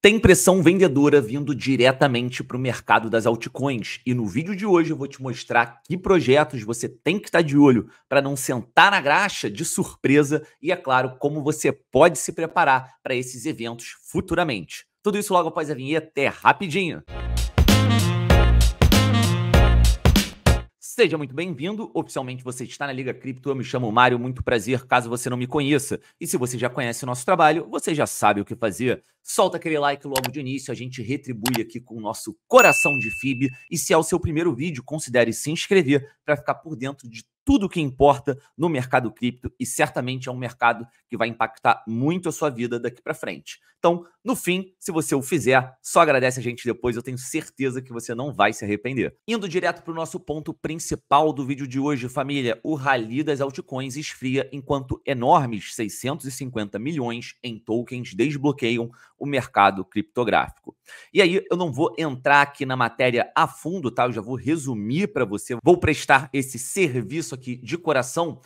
Tem pressão vendedora vindo diretamente para o mercado das altcoins. E no vídeo de hoje eu vou te mostrar que projetos você tem que estar tá de olho para não sentar na graxa de surpresa e, é claro, como você pode se preparar para esses eventos futuramente. Tudo isso logo após a vinheta, é rapidinho. Seja muito bem-vindo. Oficialmente você está na Liga Cripto. Eu me chamo Mário, muito prazer, caso você não me conheça. E se você já conhece o nosso trabalho, você já sabe o que fazer. Solta aquele like logo de início, a gente retribui aqui com o nosso coração de FIB. E se é o seu primeiro vídeo, considere se inscrever para ficar por dentro de tudo o que importa no mercado cripto e certamente é um mercado que vai impactar muito a sua vida daqui para frente. Então, no fim, se você o fizer, só agradece a gente depois, eu tenho certeza que você não vai se arrepender. Indo direto para o nosso ponto principal do vídeo de hoje, família, o rally das altcoins esfria enquanto enormes 650 milhões em tokens desbloqueiam o mercado criptográfico. E aí eu não vou entrar aqui na matéria a fundo, tá? Eu já vou resumir para você. Vou prestar esse serviço aqui de coração.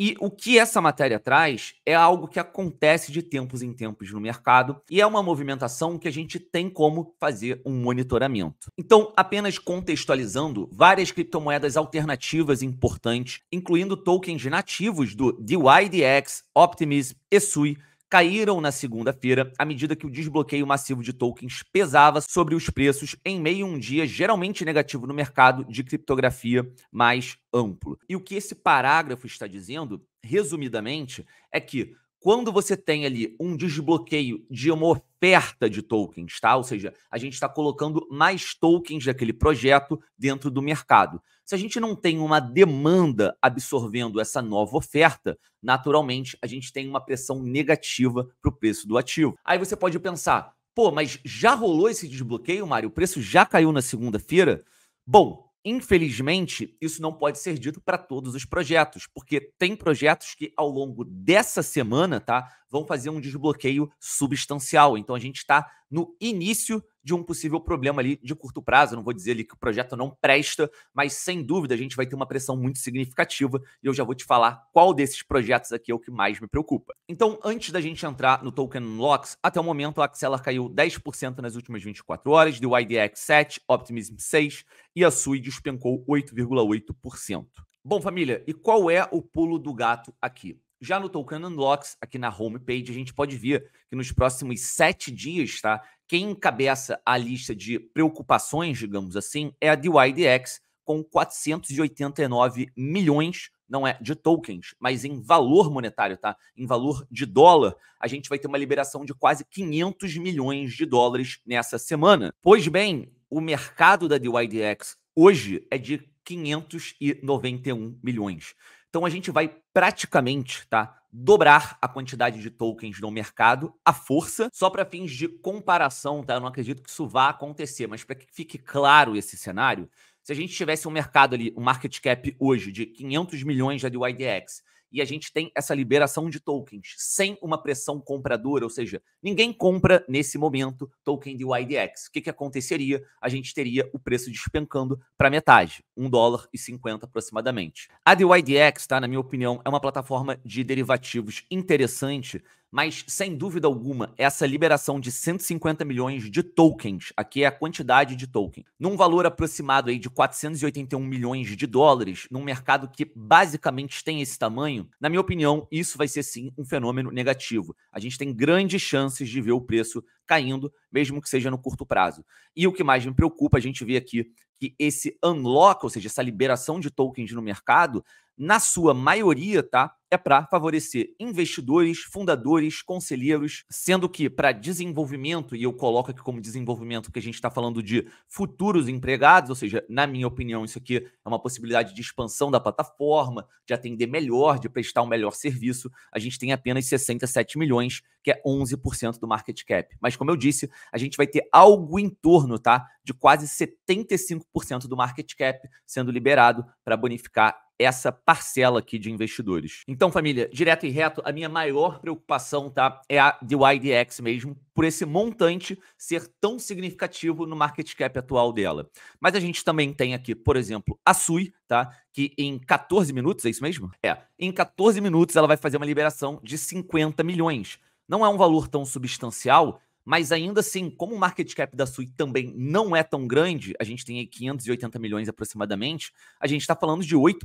E o que essa matéria traz é algo que acontece de tempos em tempos no mercado e é uma movimentação que a gente tem como fazer um monitoramento. Então, apenas contextualizando, várias criptomoedas alternativas importantes, incluindo tokens nativos do DYDX, Optimism, sui caíram na segunda-feira à medida que o desbloqueio massivo de tokens pesava sobre os preços em meio a um dia geralmente negativo no mercado de criptografia mais amplo. E o que esse parágrafo está dizendo, resumidamente, é que quando você tem ali um desbloqueio de uma oferta de tokens, tá? Ou seja, a gente está colocando mais tokens daquele projeto dentro do mercado. Se a gente não tem uma demanda absorvendo essa nova oferta, naturalmente a gente tem uma pressão negativa para o preço do ativo. Aí você pode pensar, pô, mas já rolou esse desbloqueio, Mário? O preço já caiu na segunda-feira? Bom, Infelizmente, isso não pode ser dito para todos os projetos, porque tem projetos que ao longo dessa semana, tá, vão fazer um desbloqueio substancial. Então a gente está no início de um possível problema ali de curto prazo. Não vou dizer ali que o projeto não presta, mas sem dúvida a gente vai ter uma pressão muito significativa e eu já vou te falar qual desses projetos aqui é o que mais me preocupa. Então, antes da gente entrar no token Locks, até o momento a Axelar caiu 10% nas últimas 24 horas, deu IDX 7, Optimism 6 e a SUI despencou 8,8%. Bom, família, e qual é o pulo do gato aqui? Já no Token Unlocks, aqui na homepage, a gente pode ver que nos próximos sete dias, tá? Quem encabeça a lista de preocupações, digamos assim, é a DYDX, com 489 milhões, não é de tokens, mas em valor monetário, tá? Em valor de dólar, a gente vai ter uma liberação de quase 500 milhões de dólares nessa semana. Pois bem, o mercado da DYDX hoje é de 591 milhões. Então a gente vai praticamente, tá? Dobrar a quantidade de tokens no mercado à força, só para fins de comparação, tá? Eu não acredito que isso vá acontecer, mas para que fique claro esse cenário, se a gente tivesse um mercado ali, um market cap hoje de 500 milhões de YDX e a gente tem essa liberação de tokens sem uma pressão compradora, ou seja, ninguém compra nesse momento token de YDX. O que, que aconteceria? A gente teria o preço despencando para metade, 1 dólar e 50 aproximadamente. A de YDX, tá, na minha opinião, é uma plataforma de derivativos interessante, mas, sem dúvida alguma, essa liberação de 150 milhões de tokens, aqui é a quantidade de token, num valor aproximado aí de 481 milhões de dólares, num mercado que basicamente tem esse tamanho, na minha opinião, isso vai ser sim um fenômeno negativo. A gente tem grandes chances de ver o preço caindo, mesmo que seja no curto prazo. E o que mais me preocupa, a gente vê aqui que esse unlock, ou seja, essa liberação de tokens no mercado, na sua maioria, tá? É para favorecer investidores, fundadores, conselheiros, sendo que para desenvolvimento, e eu coloco aqui como desenvolvimento que a gente está falando de futuros empregados, ou seja, na minha opinião, isso aqui é uma possibilidade de expansão da plataforma, de atender melhor, de prestar um melhor serviço. A gente tem apenas 67 milhões, que é 11% do market cap. Mas, como eu disse, a gente vai ter algo em torno, tá? De quase 75% do market cap sendo liberado para bonificar essa parcela aqui de investidores. Então, família, direto e reto, a minha maior preocupação, tá, é a DYDX mesmo, por esse montante ser tão significativo no market cap atual dela. Mas a gente também tem aqui, por exemplo, a Sui, tá, que em 14 minutos, é isso mesmo? É, em 14 minutos ela vai fazer uma liberação de 50 milhões. Não é um valor tão substancial, mas ainda assim, como o market cap da Sui também não é tão grande, a gente tem aí 580 milhões aproximadamente, a gente está falando de 8%,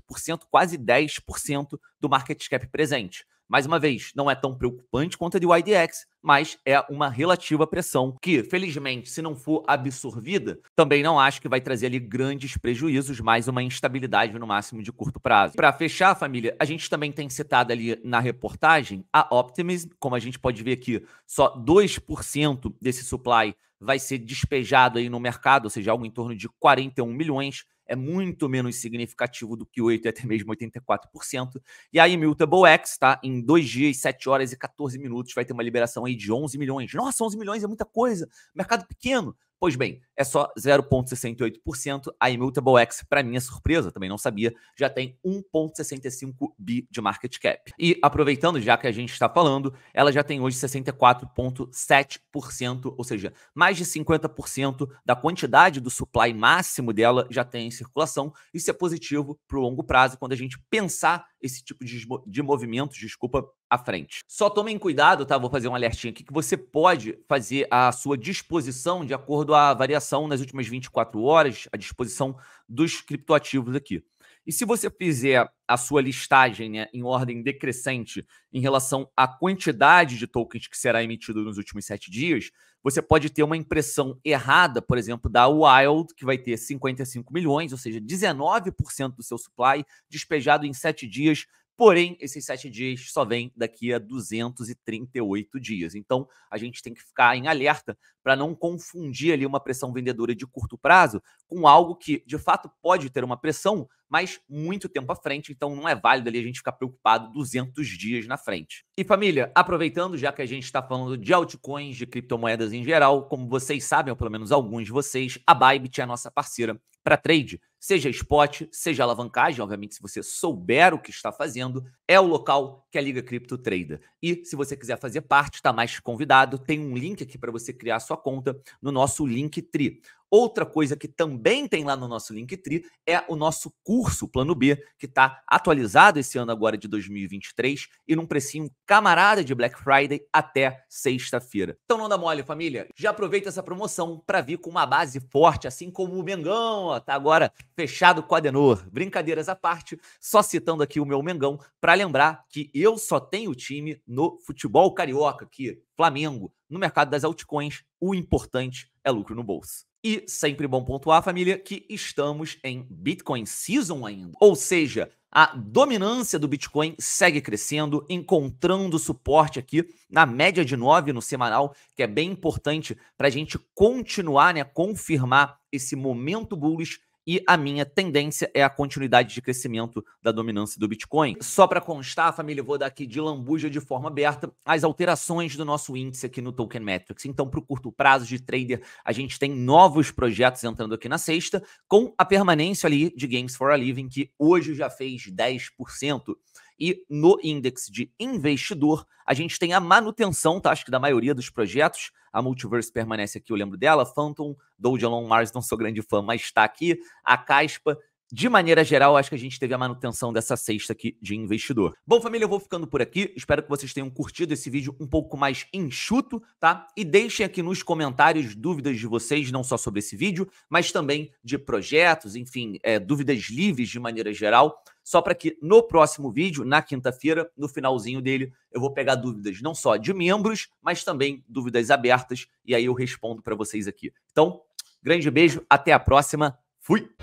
quase 10% do market cap presente. Mais uma vez, não é tão preocupante quanto a de YDX, mas é uma relativa pressão que, felizmente, se não for absorvida, também não acho que vai trazer ali grandes prejuízos, mais uma instabilidade no máximo de curto prazo. Para fechar, família, a gente também tem citado ali na reportagem a Optimism, como a gente pode ver aqui, só 2% desse supply vai ser despejado aí no mercado, ou seja, algo em torno de 41 milhões é muito menos significativo do que 8 e até mesmo 84%. E a Immutable X, tá? Em dois dias, 7 horas e 14 minutos, vai ter uma liberação aí de 11 milhões. Nossa, 11 milhões é muita coisa. Mercado pequeno. Pois bem, é só 0,68%. A Immutable X, para minha surpresa, também não sabia, já tem 1,65 bi de market cap. E aproveitando, já que a gente está falando, ela já tem hoje 64,7%, ou seja, mais de 50% da quantidade do supply máximo dela já tem em circulação. Isso é positivo para o longo prazo, quando a gente pensar esse tipo de, de movimento desculpa à frente. Só tomem cuidado, tá? Vou fazer um alertinho aqui que você pode fazer a sua disposição de acordo à variação nas últimas 24 horas, a disposição dos criptoativos aqui. E se você fizer a sua listagem né, em ordem decrescente em relação à quantidade de tokens que será emitido nos últimos sete dias, você pode ter uma impressão errada, por exemplo, da Wild, que vai ter 55 milhões, ou seja, 19% do seu supply, despejado em sete dias Porém, esses sete dias só vêm daqui a 238 dias. Então, a gente tem que ficar em alerta para não confundir ali uma pressão vendedora de curto prazo com algo que, de fato, pode ter uma pressão, mas muito tempo à frente. Então, não é válido ali a gente ficar preocupado 200 dias na frente. E, família, aproveitando, já que a gente está falando de altcoins, de criptomoedas em geral, como vocês sabem, ou pelo menos alguns de vocês, a Bybit é a nossa parceira para trade, seja spot, seja alavancagem, obviamente, se você souber o que está fazendo, é o local que a Liga Cripto Trader. E se você quiser fazer parte, está mais convidado, tem um link aqui para você criar sua conta no nosso Linktree. Outra coisa que também tem lá no nosso Linktree é o nosso curso Plano B, que está atualizado esse ano agora de 2023 e num precinho camarada de Black Friday até sexta-feira. Então não dá mole, família. Já aproveita essa promoção para vir com uma base forte, assim como o Mengão, ó, tá agora fechado com a Adenor. Brincadeiras à parte, só citando aqui o meu Mengão para lembrar que eu só tenho time no futebol carioca, aqui Flamengo, no mercado das altcoins, o importante é lucro no bolso. E sempre bom pontuar, família, que estamos em Bitcoin Season ainda. Ou seja, a dominância do Bitcoin segue crescendo, encontrando suporte aqui na média de 9 no semanal, que é bem importante para a gente continuar, né, confirmar esse momento bullish e a minha tendência é a continuidade de crescimento da dominância do Bitcoin. Só para constar, família, eu vou dar aqui de lambuja de forma aberta as alterações do nosso índice aqui no Token Metrics. Então, para o curto prazo de trader, a gente tem novos projetos entrando aqui na sexta, com a permanência ali de Games for a Living, que hoje já fez 10%. E no índice de investidor, a gente tem a manutenção, tá? Acho que da maioria dos projetos, a Multiverse permanece aqui, eu lembro dela. Phantom, Doge Alon Mars, não sou grande fã, mas está aqui. A Caspa, de maneira geral, acho que a gente teve a manutenção dessa sexta aqui de investidor. Bom, família, eu vou ficando por aqui. Espero que vocês tenham curtido esse vídeo um pouco mais enxuto, tá? E deixem aqui nos comentários dúvidas de vocês, não só sobre esse vídeo, mas também de projetos, enfim, é, dúvidas livres de maneira geral só para que no próximo vídeo, na quinta-feira, no finalzinho dele, eu vou pegar dúvidas não só de membros, mas também dúvidas abertas, e aí eu respondo para vocês aqui. Então, grande beijo, até a próxima, fui!